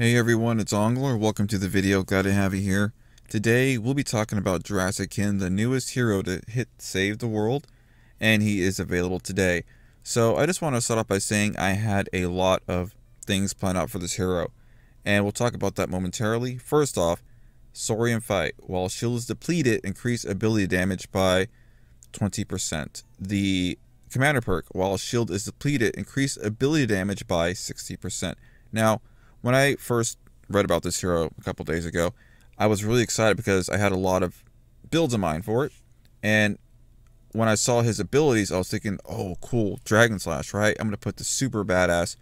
Hey everyone, it's Ongler. Welcome to the video. Glad to have you here. Today we'll be talking about Jurassic Kin, the newest hero to hit Save the World, and he is available today. So I just want to start off by saying I had a lot of things planned out for this hero, and we'll talk about that momentarily. First off, Saurian Fight. While shield is depleted, increase ability damage by 20%. The Commander perk, while shield is depleted, increase ability damage by 60%. Now, when I first read about this hero a couple days ago, I was really excited because I had a lot of builds in mind for it. And when I saw his abilities, I was thinking, oh, cool, Dragon Slash, right? I'm going to put the super badass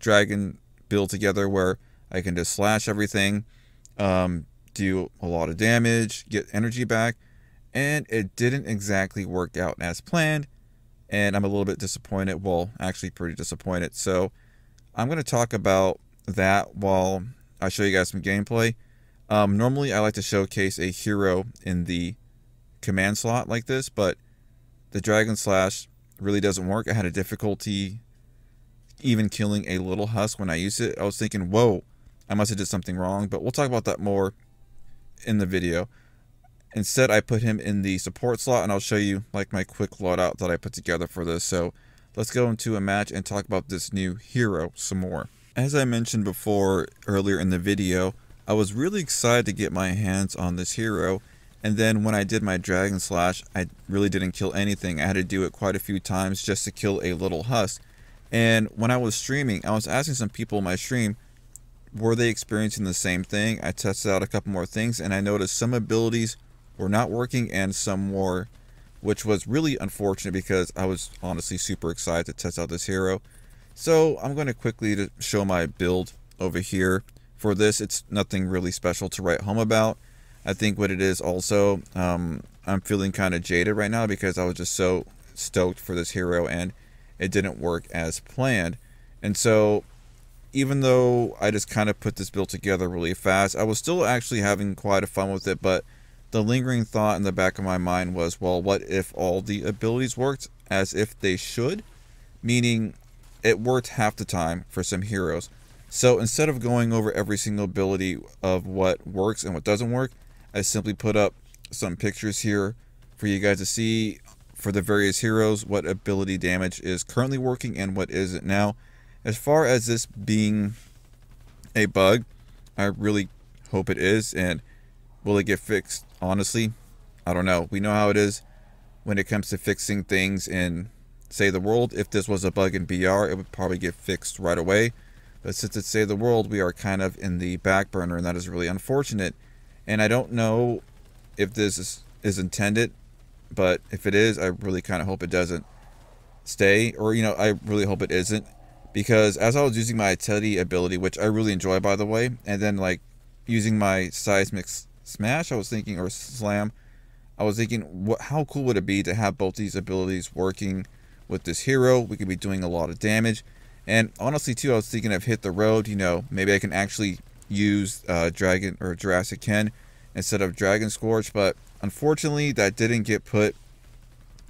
Dragon build together where I can just slash everything, um, do a lot of damage, get energy back. And it didn't exactly work out as planned. And I'm a little bit disappointed. Well, actually, pretty disappointed. So I'm going to talk about that while I show you guys some gameplay. Um, normally, I like to showcase a hero in the command slot like this, but the Dragon Slash really doesn't work. I had a difficulty even killing a little husk when I used it. I was thinking, whoa, I must have did something wrong, but we'll talk about that more in the video. Instead, I put him in the support slot, and I'll show you like my quick loadout that I put together for this. So let's go into a match and talk about this new hero some more. As I mentioned before earlier in the video, I was really excited to get my hands on this hero, and then when I did my Dragon Slash, I really didn't kill anything. I had to do it quite a few times just to kill a little husk. And when I was streaming, I was asking some people in my stream, were they experiencing the same thing? I tested out a couple more things, and I noticed some abilities were not working and some were, which was really unfortunate because I was honestly super excited to test out this hero. So I'm going to quickly show my build over here. For this, it's nothing really special to write home about. I think what it is also, um, I'm feeling kind of jaded right now because I was just so stoked for this hero and it didn't work as planned. And so even though I just kind of put this build together really fast, I was still actually having quite a fun with it, but the lingering thought in the back of my mind was, well, what if all the abilities worked as if they should? Meaning it worked half the time for some heroes. So instead of going over every single ability of what works and what doesn't work, I simply put up some pictures here for you guys to see for the various heroes what ability damage is currently working and what isn't now. As far as this being a bug, I really hope it is and will it get fixed? Honestly, I don't know. We know how it is when it comes to fixing things in. Save the World, if this was a bug in BR, it would probably get fixed right away. But since it's Save the World, we are kind of in the back burner, and that is really unfortunate. And I don't know if this is, is intended, but if it is, I really kind of hope it doesn't stay, or, you know, I really hope it isn't. Because as I was using my Teddy ability, which I really enjoy, by the way, and then, like, using my Seismic Smash, I was thinking, or Slam, I was thinking, what, how cool would it be to have both these abilities working with this hero. We could be doing a lot of damage. And honestly, too, I was thinking of hit the road. You know, maybe I can actually use uh, Dragon or Jurassic Ken instead of Dragon Scorch. But unfortunately, that didn't get put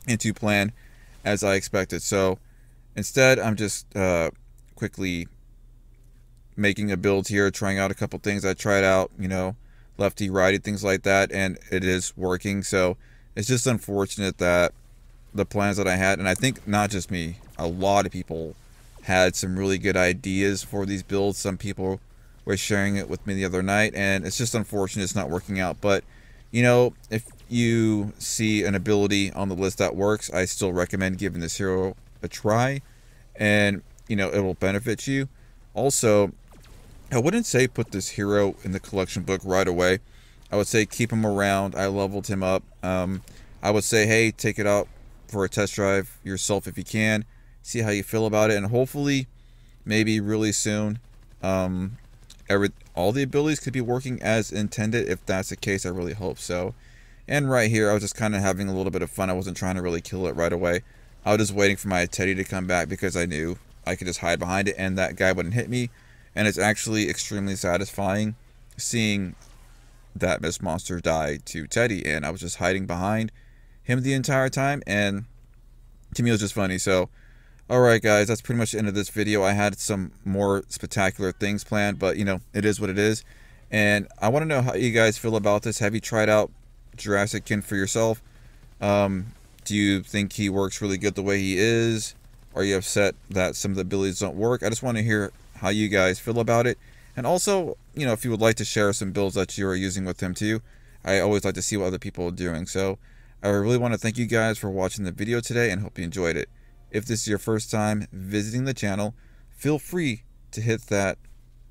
into plan as I expected. So instead, I'm just uh, quickly making a build here, trying out a couple things. I tried out, you know, lefty, righty, things like that, and it is working. So it's just unfortunate that the plans that I had, and I think not just me, a lot of people had some really good ideas for these builds. Some people were sharing it with me the other night, and it's just unfortunate it's not working out. But, you know, if you see an ability on the list that works, I still recommend giving this hero a try, and, you know, it will benefit you. Also, I wouldn't say put this hero in the collection book right away. I would say keep him around. I leveled him up. Um, I would say, hey, take it out for a test drive yourself if you can. See how you feel about it, and hopefully, maybe really soon, um, every all the abilities could be working as intended. If that's the case, I really hope so. And right here, I was just kind of having a little bit of fun. I wasn't trying to really kill it right away. I was just waiting for my Teddy to come back because I knew I could just hide behind it and that guy wouldn't hit me. And it's actually extremely satisfying seeing that Miss Monster die to Teddy. And I was just hiding behind him the entire time, and to me it was just funny. So, all right, guys, that's pretty much the end of this video. I had some more spectacular things planned, but you know, it is what it is. And I want to know how you guys feel about this. Have you tried out Jurassic Kin for yourself? Um, do you think he works really good the way he is? Are you upset that some of the abilities don't work? I just want to hear how you guys feel about it. And also, you know, if you would like to share some builds that you are using with him too, I always like to see what other people are doing. So, I really want to thank you guys for watching the video today and hope you enjoyed it. If this is your first time visiting the channel, feel free to hit that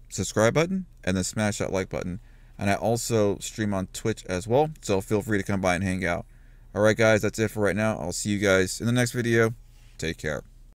subscribe button and then smash that like button. And I also stream on Twitch as well, so feel free to come by and hang out. Alright guys, that's it for right now. I'll see you guys in the next video. Take care.